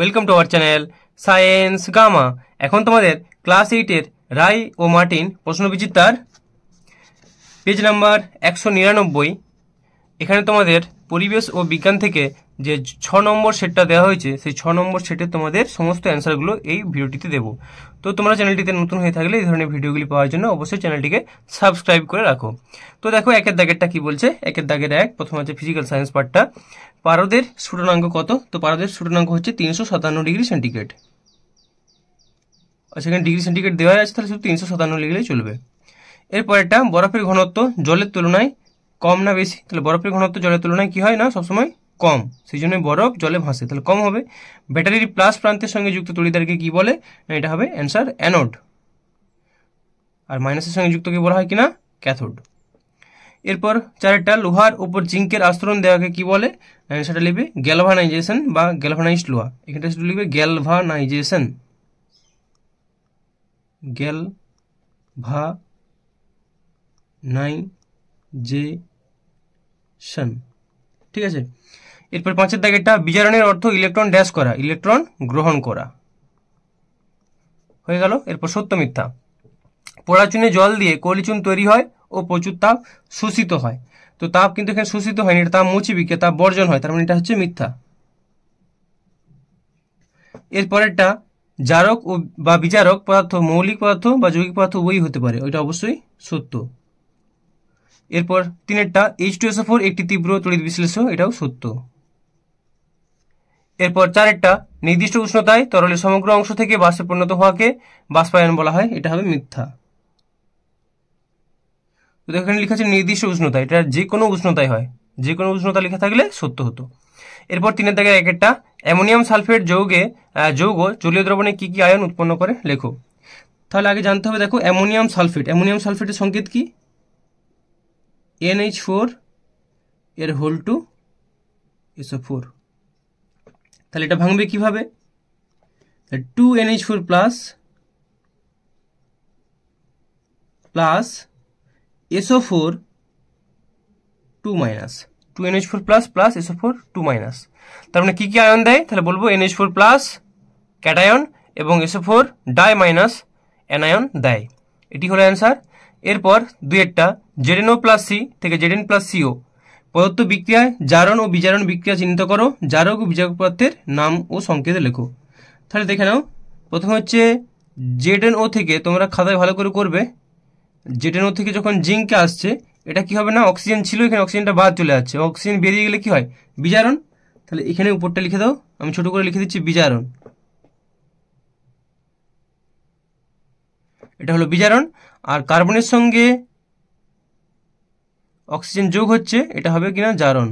welcome to our channel science Gamma এখন তোমাদের class এইটের রাই ও মার্টিন প্রশ্নবিচিত্রার পেজ নাম্বার একশো নিরানব্বই এখানে তোমাদের পরিবেশ ও বিজ্ঞান থেকে যে ছ নম্বর সেটটা দেওয়া হয়েছে সেই ছ নম্বর সেটে তোমাদের সমস্ত অ্যান্সারগুলো এই ভিডিওটিতে দেব তো তোমরা চ্যানেলটিতে নতুন হয়ে থাকলে এই ধরনের ভিডিওগুলি পাওয়ার জন্য অবশ্যই চ্যানেলটিকে সাবস্ক্রাইব করে রাখো তো দেখো একের দাগেরটা কি বলছে একের দাগের এক প্রথম আছে ফিজিক্যাল সায়েন্স পার্টটা পারদের স্ফুটনাঙ্ক কত তো পারদের স্ফুটনাঙ্ক হচ্ছে তিনশো সাতান্ন ডিগ্রি সেন্টিগ্রেড আর আচ্ছা, সেখানে ডিগ্রি সেন্টিগ্রেড দেওয়া আছে তাহলে শুধু তিনশো সাতান্ন ডিগ্রি চলবে এরপরেরটা বরফের ঘনত্ব জলের তুলনায় কম না বেশি তাহলে বরফের ঘনত্ব জলের তুলনায় কি হয় না সবসময় কম সিজনে বরফ জলে ভাসে তাহলে কম হবে ব্যাটারির প্লাস প্রান্তের সঙ্গে যুক্ত তড়িৎ ধারকে কি বলে এটা হবে आंसर অ্যানোড আর মাইনাসের সঙ্গে যুক্তকে বলা হয় কি না ক্যাথোড এরপর চারেটা লোহার উপর জিঙ্কের আস্তরণ দেওয়াকে কি বলে সেটা লিখবে গ্যালভানাইজেশন বা গ্যালভানাইজড লোহা এখানটা শুধু লিখবে গ্যালভানাইজেশন গ্যাল ভা নাইজেশন ঠিক আছে এরপর পাঁচের দাগেরটা বিজারণের অর্থ ইলেকট্রন ড্যাশ করা ইলেকট্রন গ্রহণ করা হয়ে গেল এরপর সত্য মিথ্যা পড়াচুনে জল দিয়ে কলিচুন তৈরি হয় ও প্রচুর তাপ শোষিত হয় তো তাপ কিন্তু এখানে শোষিত হয়নি এটা তাপ মুচিবিকে তাপ বর্জন হয় তার মানে এটা হচ্ছে মিথ্যা এরপরেরটা জারক ও বা বিচারক পদার্থ মৌলিক পদার্থ বা যৌগিক পদার্থ উভয়ই হতে পারে ওইটা অবশ্যই সত্য এরপর তিনেরটা এইচ টু এসও ফোর একটি তীব্র তড়িৎ বিশ্লেষ্য এটাও সত্য এরপর চারেরটা নির্দিষ্ট উষ্ণতায় তরলের সমগ্র অংশ থেকে বাষ্পে পরিণত হওয়াকে বাষ্পায়ন বলা হয় এটা হবে মিথ্যা এখানে লিখা আছে নির্দিষ্ট উষ্ণতা এটা যে কোনো উষ্ণতায় হয় যে কোনো উষ্ণতা লেখা থাকলে সত্য হতো এরপর তিনের দাগের একটা অ্যামোনিয়াম সালফেট যৌগে যৌগ জলীয় দ্রবণে কী কী আয়ন উৎপন্ন করে লেখো তাহলে আগে জানতে হবে দেখো অ্যামোনিয়াম সালফেট অ্যামোনিয়াম সালফেটের সংকেত কি এনএইচ ফোর এর হোল টু এসও ফোর তেলেটা ভাঙবে কিভাবে 2nh4+ + so4 2- 2nh4+ + so4 2- তার মানে কি কি আয়ন দেয় তাহলে বলবো nh4+ ক্যাটায়ন এবং so4 2- অ্যানায়ন দায় এটি হলো आंसर এরপর দুই এরটা znno+c থেকে zn+co প্রদত্ত বিক্রিয়ায় জারণ ও বিজারণ বিক্রিয়া চিহ্নিত করো জারক ও বিজারক পদার্থের নাম ও সংকেত লেখো তাহলে দেখে নাও প্রথমে হচ্ছে জেড এন ও থেকে তোমরা খাতায় ভালো করে করবে জেড এন ও থেকে যখন জিঙ্কে আসছে এটা কি হবে না অক্সিজেন ছিল এখানে অক্সিজেনটা বাদ চলে যাচ্ছে অক্সিজেন বেরিয়ে গেলে কি হয় বিজারণ তাহলে এখানে উপরটা লিখে দাও আমি ছোট করে লিখে দিচ্ছি বিজারণ এটা হলো বিজারণ আর কার্বনের সঙ্গে অক্সিজেন যোগ হচ্ছে এটা হবে কিনা জারণ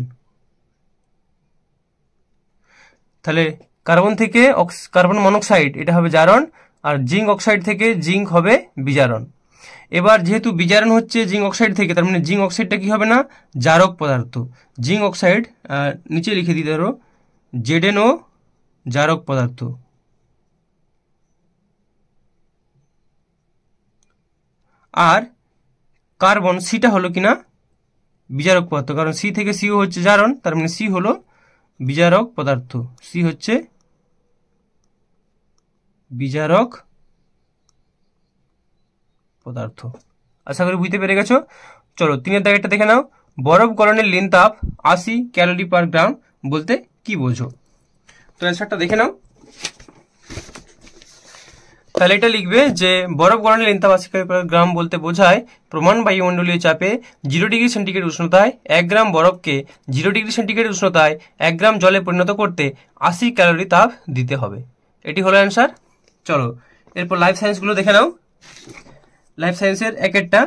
তাহলে কার্বন থেকে কার্বন মনোক্সাইড এটা হবে জারণ আর জিঙ্ক অক্সাইড থেকে জিঙ্ক হবে বিজারণ এবার যেহেতু বিজারণ হচ্ছে জিঙ্ক অক্সাইড থেকে তার মানে জিঙ্ক অক্সাইডটা কি হবে না জারক পদার্থ জিঙ্ক অক্সাইড নিচে লিখে দিতে পারো জেডেনো জারক পদার্থ আর কার্বন সিটা হলো কিনা বিচারক পদার্থ কারণ সি থেকে সিও হচ্ছে জারণ তার মানে সি হলো বিচারক পদার্থ সি হচ্ছে বিচারক পদার্থ আশা করি বুঝতে পেরে গেছো চলো তিনের দায়িত্বটা দেখে নাও বরফ গরণের লেন্থ আশি ক্যালোরি পার গ্রাম বলতে কি বোঝো তো অ্যান্সারটা দেখে নাও তাহলে এটা লিখবে যে বরফ গড়ানের লেন্থাবাসিকের গ্রাম বলতে বোঝায় প্রমাণ বায়ুমণ্ডলীয় চাপে জিরো ডিগ্রি সেন্টিগ্রেড উষ্ণতায় এক গ্রাম বরফকে জিরো ডিগ্রি সেন্টিগ্রেড উষ্ণতায় এক গ্রাম জলে পরিণত করতে আশি ক্যালোরি তাপ দিতে হবে এটি হলো অ্যান্সার চলো এরপর লাইফ সায়েন্সগুলো দেখে নাও লাইফ সায়েন্সের এক একটা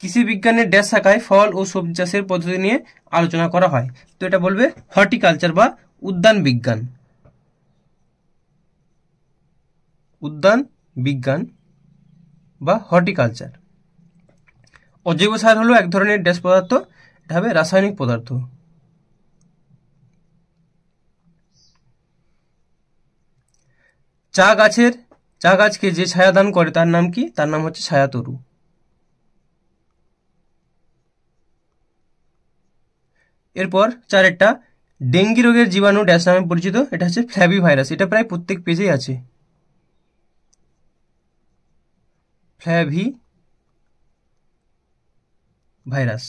কৃষি বিজ্ঞানের ড্যাশ শাখায় ফল ও সবজি চাষের পদ্ধতি নিয়ে আলোচনা করা হয় তো এটা বলবে হর্টিকালচার বা উদ্যান বিজ্ঞান উদ্যান বিজ্ঞান বা হর্টিকালচার অজৈব সার হলো এক ধরনের ড্যাস পদার্থ এটা হবে রাসায়নিক পদার্থ চা গাছের চা গাছকে যে ছায়া দান করে তার নাম কি তার নাম হচ্ছে ছায়াতরু এরপর চারেরটা ডেঙ্গি রোগের জীবাণু ড্যাশ নামে পরিচিত এটা হচ্ছে ফ্ল্যাবি ভাইরাস এটা প্রায় প্রত্যেক পেজেই আছে ফ্ল্যাভি ভাইরাস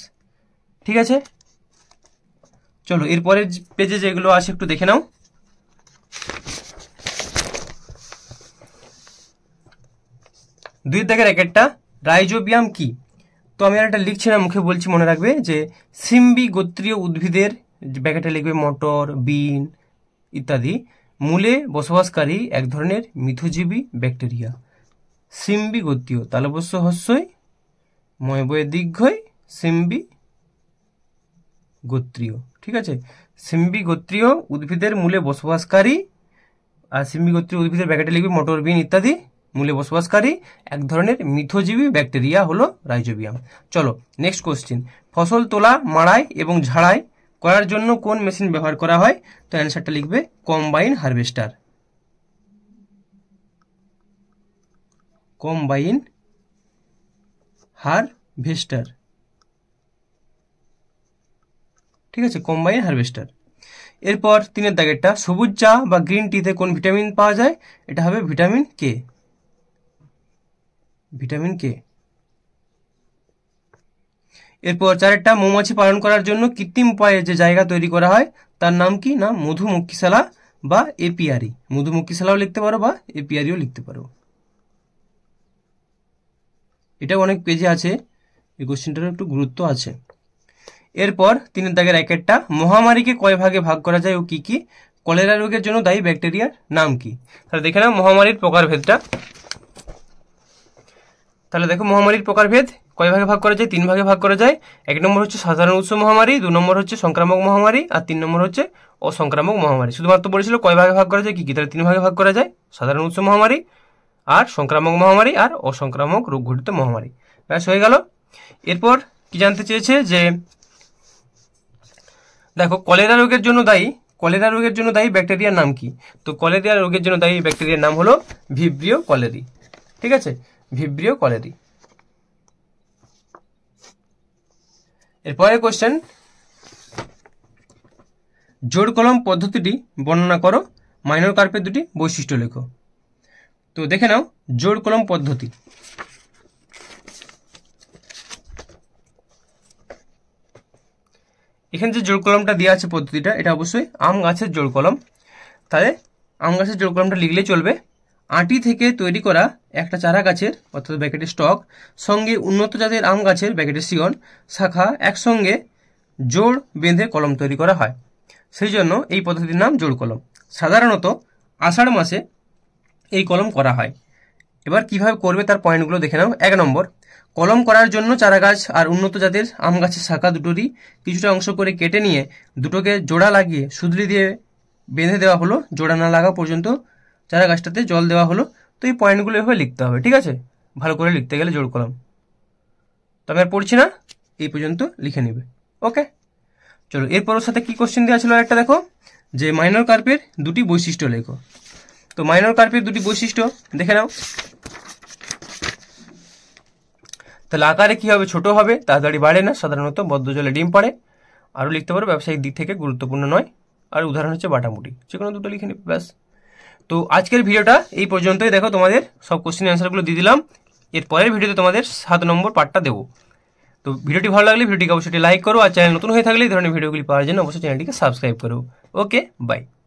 ঠিক আছে চলো এরপরের পেজে যেগুলো আছে একটু দেখে নাও দুই দাগের একটা রাইজোবিয়াম কি তো আমি আর একটা লিখছি না মুখে বলছি মনে রাখবে যে সিম্বি গোত্রীয় উদ্ভিদের ব্যাকেটে লিখবে মটর বিন ইত্যাদি মূলে বসবাসকারী এক ধরনের মিথুজীবী ব্যাকটেরিয়া সিম্বি গতীয় তালবস্য হস্যই বয়ে দীর্ঘই সিম্বি গোত্রীয় ঠিক আছে সিম্বি গোত্রীয় উদ্ভিদের মূলে বসবাসকারী আর সিম্বি গোত্রীয় উদ্ভিদের ব্যাকেটে লিখবে মোটর বিন ইত্যাদি মূলে বসবাসকারী এক ধরনের মিথজীবী ব্যাকটেরিয়া হলো রাইজোবিয়াম চলো নেক্সট কোশ্চিন ফসল তোলা মাড়াই এবং ঝাড়াই করার জন্য কোন মেশিন ব্যবহার করা হয় তো অ্যান্সারটা লিখবে কম্বাইন হারভেস্টার কম্বাইন হারভেস্টার ঠিক আছে কম্বাইন হারভেস্টার এরপর তিনের দাগেরটা সবুজ চা বা গ্রিন টিতে কোন ভিটামিন পাওয়া যায় এটা হবে ভিটামিন কে ভিটামিন কে এরপর চারেরটা মৌমাছি পালন করার জন্য কৃত্রিম উপায়ে যে জায়গা তৈরি করা হয় তার নাম কি না মধুমক্ষিশালা বা এপিয়ারি মধুমক্ষিশালাও লিখতে পারো বা এপিয়ারিও লিখতে পারো এটাও অনেক পেজে আছে এই কোশ্চেনটার একটু গুরুত্ব আছে এরপর তিনের দাগের একটা মহামারীকে কয় ভাগে ভাগ করা যায় ও কি কি কলেরা রোগের জন্য দায়ী ব্যাকটেরিয়ার নাম কি তাহলে দেখে নাও মহামারীর প্রকারভেদটা তাহলে দেখো মহামারীর প্রকারভেদ কয় ভাগে ভাগ করা যায় তিন ভাগে ভাগ করা যায় এক নম্বর হচ্ছে সাধারণ উৎস মহামারী দু নম্বর হচ্ছে সংক্রামক মহামারী আর তিন নম্বর হচ্ছে অসংক্রামক মহামারী শুধুমাত্র বলেছিল কয় ভাগে ভাগ করা যায় কি কি তাহলে তিন ভাগে ভাগ করা যায় সাধারণ উৎস মহামারী আর সংক্রামক মহামারী আর অসংক্রামক রোগ ঘটিত মহামারী ব্যাস হয়ে গেল এরপর কি জানতে চেয়েছে যে দেখো কলেরা রোগের জন্য দায়ী কলেরা রোগের জন্য দায়ী ব্যাকটেরিয়ার নাম কি তো কলেরিয়া রোগের জন্য দায়ী ব্যাকটেরিয়ার নাম হলো ভিব্রিও কলেরি ঠিক আছে ভিব্রিও কলেরি এরপরে কোশ্চেন জোর কলম পদ্ধতিটি বর্ণনা করো মাইনর কার্পের দুটি বৈশিষ্ট্য লেখো তো দেখে নাও জোর কলম পদ্ধতি এখানে যে জোর কলমটা দেওয়া আছে পদ্ধতিটা এটা অবশ্যই আম গাছের জোর কলম তাহলে আম গাছের জোর কলমটা লিখলে চলবে আটি থেকে তৈরি করা একটা চারা গাছের অর্থাৎ ব্যাকেটের স্টক সঙ্গে উন্নত জাতের আম গাছের ব্যাকেটের সিয়ন শাখা একসঙ্গে জোড় বেঁধে কলম তৈরি করা হয় সেই জন্য এই পদ্ধতির নাম জোর কলম সাধারণত আষাঢ় মাসে এই কলম করা হয় এবার কিভাবে করবে তার পয়েন্টগুলো দেখে নাও এক নম্বর কলম করার জন্য চারা গাছ আর উন্নত জাতের আম গাছের শাখা দুটোরই কিছুটা অংশ করে কেটে নিয়ে দুটোকে জোড়া লাগিয়ে সুদলি দিয়ে বেঁধে দেওয়া হলো জোড়া না লাগা পর্যন্ত চারা গাছটাতে জল দেওয়া হলো তো এই পয়েন্টগুলো এভাবে লিখতে হবে ঠিক আছে ভালো করে লিখতে গেলে জোর কলম তো আমি আর পড়ছি না এই পর্যন্ত লিখে নেবে ওকে চলো এরপর সাথে কি কোশ্চেন দেওয়া ছিল একটা দেখো যে মাইনর কার্পের দুটি বৈশিষ্ট্য লেখো তো মাইনর কার্পের দুটি বৈশিষ্ট্য দেখে নাও তাহলে আকারে কি হবে ছোট হবে তাড়াতাড়ি বাড়ে না সাধারণত বদ্ধ জলে ডিম পড়ে আরও লিখতে পারো ব্যবসায়িক দিক থেকে গুরুত্বপূর্ণ নয় আর উদাহরণ হচ্ছে বাটামুটি যে কোনো দুটো লিখে নিবে ব্যাস তো আজকের ভিডিওটা এই পর্যন্তই দেখো তোমাদের সব কোশ্চেন অ্যান্সারগুলো দিয়ে দিলাম এর পরের ভিডিওতে তোমাদের সাত নম্বর পার্টটা দেবো তো ভিডিওটি ভালো লাগলে ভিডিওটিকে অবশ্যই লাইক করো আর চ্যানেল নতুন হয়ে থাকলে এই ধরনের ভিডিওগুলি পাওয়ার জন্য অবশ্যই চ্যানেলটিকে সাবস্ক্রাইব করো ওকে বাই